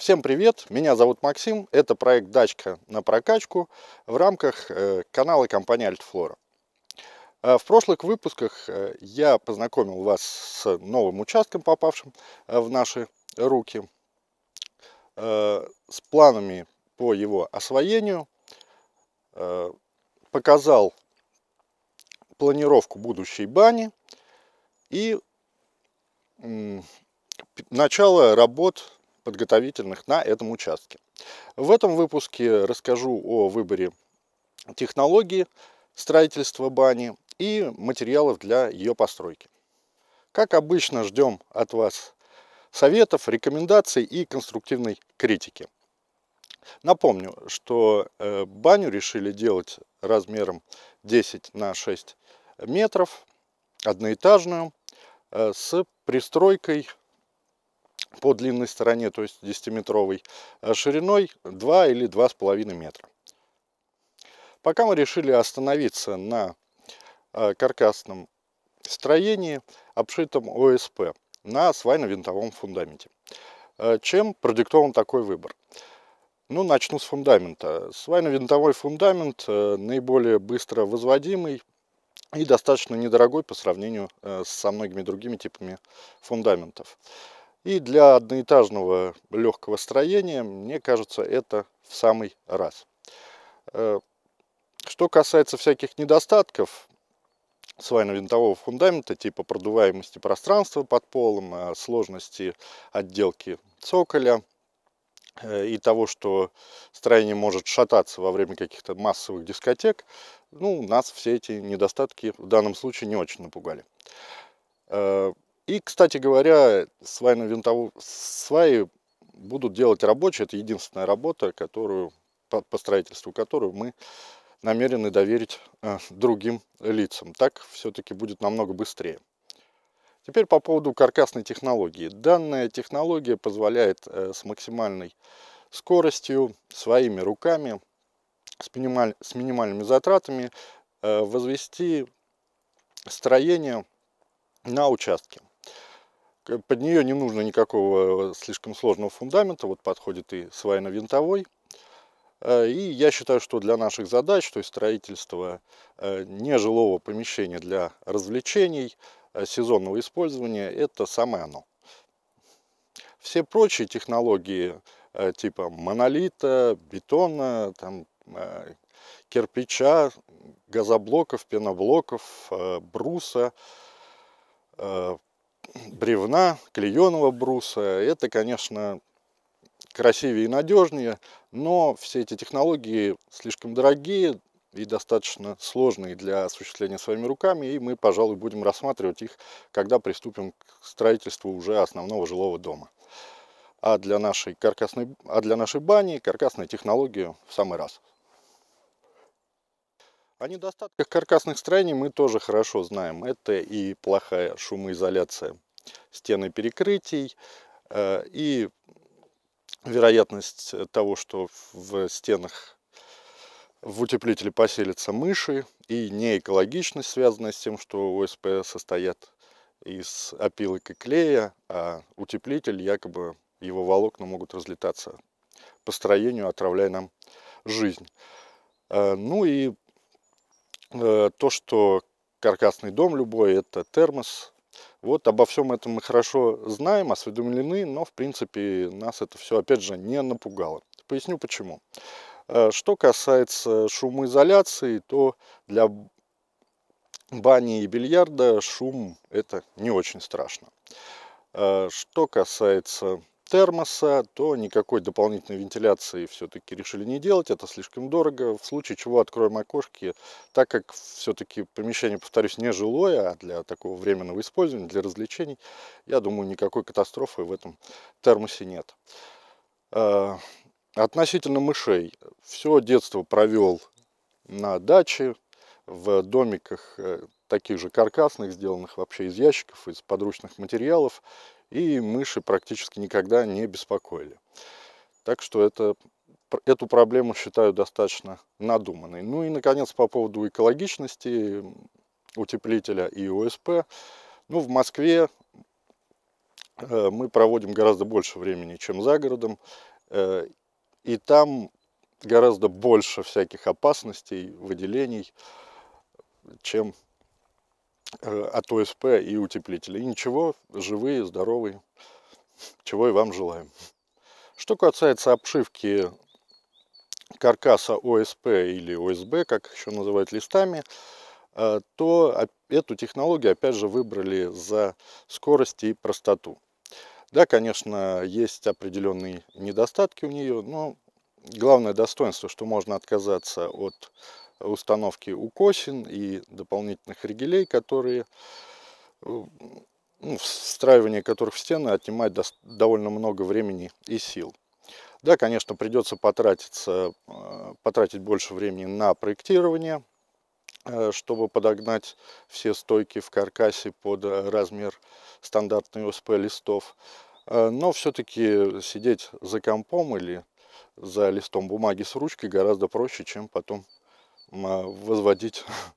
Всем привет, меня зовут Максим, это проект «Дачка на прокачку» в рамках э, канала компании «Альтфлора». Э, в прошлых выпусках э, я познакомил вас с новым участком, попавшим в наши руки, с планами по его освоению, показал планировку будущей бани и начало работ подготовительных на этом участке. В этом выпуске расскажу о выборе технологии строительства бани и материалов для ее постройки. Как обычно, ждем от вас советов, рекомендаций и конструктивной критики. Напомню, что э, баню решили делать размером 10 на 6 метров, одноэтажную, э, с пристройкой по длинной стороне, то есть 10-метровой, а э, шириной 2 или 2,5 метра. Пока мы решили остановиться на э, каркасном строении, обшитом ОСП на свайно-винтовом фундаменте. Э, чем продиктован такой выбор? Ну, начну с фундамента. Свайно-винтовой фундамент наиболее быстро возводимый и достаточно недорогой по сравнению со многими другими типами фундаментов. И для одноэтажного легкого строения, мне кажется, это в самый раз. Э, что касается всяких недостатков свайно-винтового фундамента, типа продуваемости пространства под полом, э, сложности отделки цоколя э, и того, что строение может шататься во время каких-то массовых дискотек, ну, нас все эти недостатки в данном случае не очень напугали. И, кстати говоря, свайно винтовую сваи будут делать рабочие. Это единственная работа, которую, по, по строительству которую мы намерены доверить э, другим лицам. Так все-таки будет намного быстрее. Теперь по поводу каркасной технологии. Данная технология позволяет э, с максимальной скоростью, своими руками, с, минималь, с минимальными затратами э, возвести строение на участке. Э, под нее не нужно никакого э, слишком сложного фундамента. Вот подходит и свайно-винтовой. Э, и я считаю, что для наших задач, то есть строительство нежилого помещения для развлечений, сезонного использования, это самое оно. Все прочие технологии типа монолита, бетона, там, кирпича, газоблоков, пеноблоков, бруса, бревна, клееного бруса. Это, конечно, красивее и надежнее, но все эти технологии слишком дорогие и достаточно сложные для осуществления своими руками, и мы, пожалуй, будем рассматривать их, когда приступим к строительству уже основного жилого дома. А для нашей, каркасной, а для нашей бани каркасная технология в самый раз – о недостатках каркасных строений мы тоже хорошо знаем. Это и плохая шумоизоляция стены перекрытий, э, и вероятность того, что в стенах в утеплителе поселятся мыши, и неэкологичность, связанная с тем, что ОСП состоят из опилок и клея, а утеплитель, якобы его волокна могут разлетаться по строению, отравляя нам жизнь. Э, ну и Э, то, что каркасный дом любой, это термос. Вот обо всем этом мы хорошо знаем, осведомлены, но в принципе нас это все опять же не напугало. Поясню почему. Э, что касается шумоизоляции, то для бани и бильярда шум это не очень страшно. Э, что касается термоса, то никакой дополнительной вентиляции все-таки решили не делать, это слишком дорого. В случае чего откроем окошки, так как все-таки помещение, повторюсь, не жилое, а для такого временного использования, для развлечений, я думаю, никакой катастрофы в этом термосе нет. А, относительно мышей. Все детство провел на даче, в домиках э, таких же каркасных, сделанных вообще из ящиков, из подручных материалов и мыши практически никогда не беспокоили. Так что это, эту проблему считаю достаточно надуманной. Ну и, наконец, по поводу экологичности утеплителя и ОСП. Ну, в Москве э, мы проводим гораздо больше времени, чем за городом, э, и там гораздо больше всяких опасностей, выделений, чем Э, от ОСП и утеплителя. И ничего, живые, здоровые, чего и вам желаем. Что касается обшивки каркаса ОСП или ОСБ, как еще называют листами, э, то эту технологию опять же выбрали за скорость и простоту. Да, конечно, есть определенные недостатки у нее, но главное достоинство, что можно отказаться от установки укосин и дополнительных ригелей, которые э, ну, встраивание которых в стены отнимает довольно много времени и сил. Да, конечно, придется потратиться, э, потратить больше времени на проектирование, э, чтобы подогнать все стойки в каркасе под размер стандартной ОСП листов. Но все-таки сидеть за компом или за листом бумаги с ручкой гораздо проще, чем потом а, возводить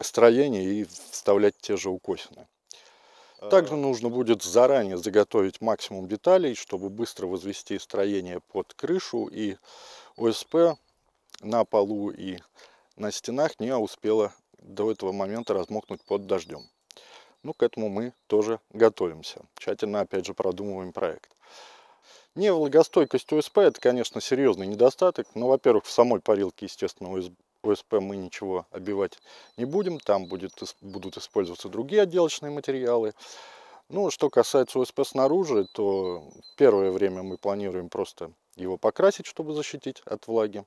строение и вставлять те же укосины. А. Также нужно будет заранее заготовить максимум деталей, чтобы быстро возвести строение под крышу и ОСП на полу и на стенах не успела до этого момента размокнуть под дождем. Ну, к этому мы тоже готовимся. Тщательно, опять же, продумываем проект. Невлагостойкость УСП это, конечно, серьезный недостаток. Но, ну, во-первых, в самой парилке, естественно, УСП мы ничего обивать не будем. Там будет, будут использоваться другие отделочные материалы. Ну, что касается УСП снаружи, то первое время мы планируем просто его покрасить, чтобы защитить от влаги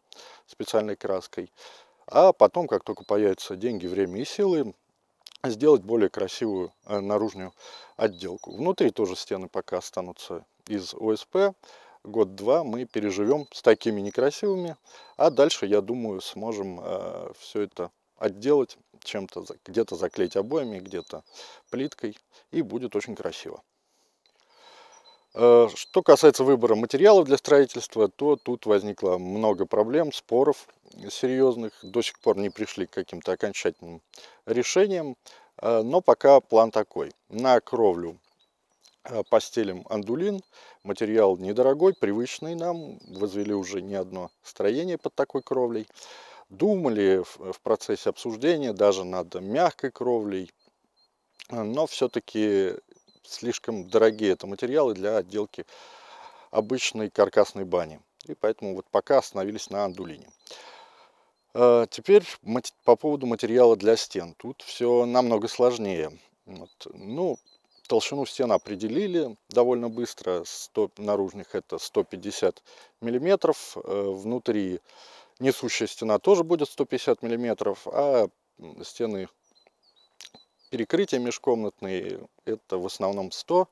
специальной краской. А потом, как только появятся деньги, время и силы, сделать более красивую э, наружную отделку. Внутри тоже стены пока останутся из ОСП, год-два мы переживем с такими некрасивыми, а дальше, я думаю, сможем э, все это отделать чем-то, где-то заклеить обоями, где-то плиткой, и будет очень красиво. Э, что касается выбора материалов для строительства, то тут возникло много проблем, споров серьезных. До сих пор не пришли к каким-то окончательным решениям, э, но пока план такой. На кровлю Э, постелим андулин. Материал недорогой, привычный нам. Возвели уже не одно строение под такой кровлей. Думали э, в процессе обсуждения даже над мягкой кровлей. Но все-таки слишком дорогие это материалы для отделки обычной каркасной бани. И поэтому вот пока остановились на андулине. Э, теперь по поводу материала для стен. Тут все намного сложнее. Вот. Ну, Толщину стен определили довольно быстро. 100, наружных это 150 миллиметров. Э, внутри несущая стена тоже будет 150 миллиметров, а стены перекрытия межкомнатные это в основном 100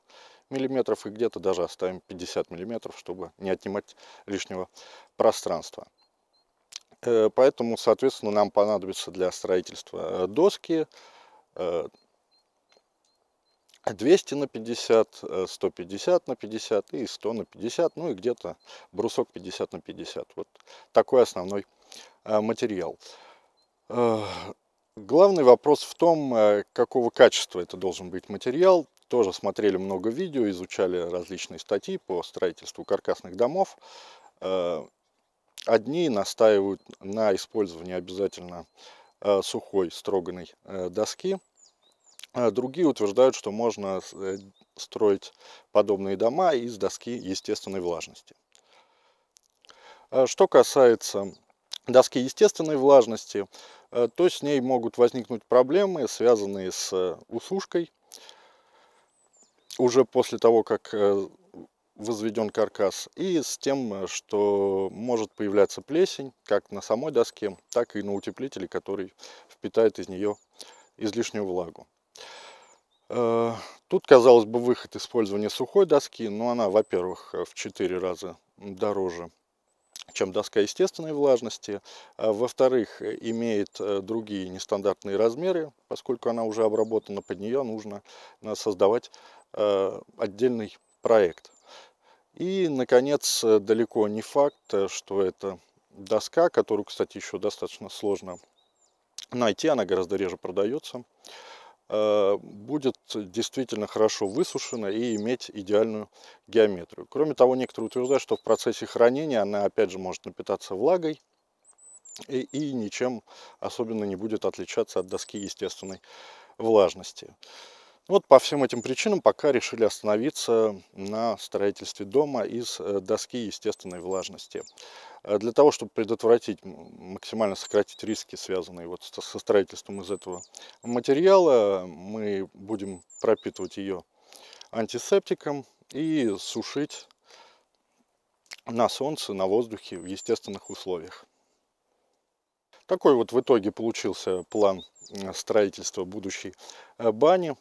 миллиметров и где-то даже оставим 50 миллиметров, чтобы не отнимать лишнего пространства. Э, поэтому, соответственно, нам понадобится для строительства э, доски, 200 на 50, 150 э, на 50 и 100 на 50, ну и где-то брусок 50 на 50. Вот такой основной э, материал. Главный вопрос в том, э, какого качества это должен быть материал. Тоже смотрели много видео, изучали различные статьи по строительству каркасных домов. Одни настаивают на использовании обязательно сухой строганной доски – а другие утверждают, что можно э, строить подобные дома из доски естественной влажности. А что касается доски естественной влажности, э, то с ней могут возникнуть проблемы, связанные с усушкой. Уже после того, как э, возведен каркас, и с тем, что может появляться плесень как на самой доске, так и на утеплителе, который впитает из нее излишнюю влагу. Э, тут, казалось бы, выход использования сухой доски, но она, во-первых, э, в 4 раза дороже, чем доска естественной влажности. А, во-вторых, э, имеет другие нестандартные размеры, поскольку она уже обработана, под нее нужно создавать отдельный проект. И, наконец, далеко не факт, что это доска, которую, кстати, еще достаточно сложно найти, она гораздо реже продается. Э, будет действительно хорошо высушена и иметь идеальную геометрию. Кроме того, некоторые утверждают, что в процессе хранения она опять же может напитаться влагой и, и ничем особенно не будет отличаться от доски естественной влажности. Вот по всем этим причинам пока решили остановиться на строительстве дома из э, доски естественной влажности. Э, для того, чтобы предотвратить, максимально сократить риски, связанные вот со строительством из этого материала, мы будем пропитывать ее антисептиком и сушить на солнце, на воздухе, в естественных условиях. Такой вот в итоге получился план э, строительства будущей бани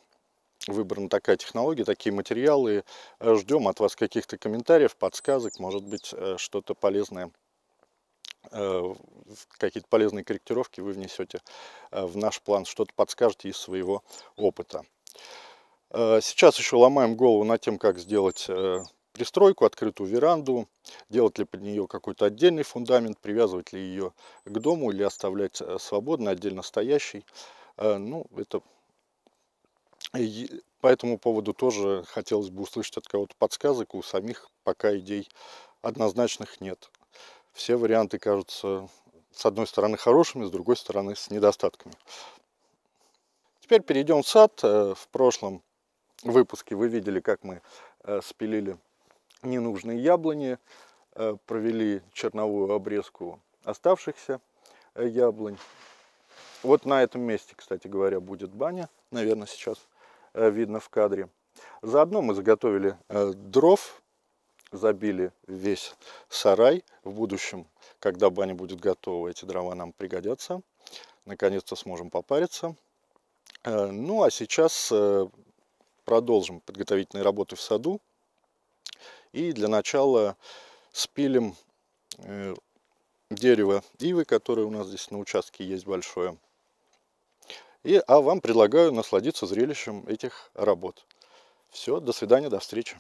выбрана такая технология, такие материалы. Э, Ждем от вас каких-то комментариев, подсказок, может быть, э, что-то полезное э, какие-то полезные корректировки вы внесете в наш план, что-то подскажете из своего опыта. Сейчас еще ломаем голову над тем, как сделать пристройку, открытую веранду, делать ли под нее какой-то отдельный фундамент, привязывать ли ее к дому или оставлять свободно, отдельно стоящий. Ну, это и по этому поводу тоже хотелось бы услышать от кого-то подсказок. У самих пока идей однозначных нет. Все варианты кажутся с одной стороны хорошими, с другой стороны с недостатками. Теперь перейдем в сад. Э, в прошлом выпуске вы видели, как мы э, спилили ненужные яблони, э, провели черновую обрезку оставшихся яблонь. Вот на этом месте, кстати говоря, будет баня, наверное, сейчас. Э, видно в кадре. Заодно мы заготовили э, дров, забили весь сарай. В будущем, когда баня будет готова, эти дрова нам пригодятся. Наконец-то сможем попариться. Э, ну а сейчас продолжим подготовительные работы в саду. И для начала спилим дерево ивы, которое у нас здесь на участке есть большое. И, а вам предлагаю насладиться зрелищем этих работ. Все, до свидания, до встречи.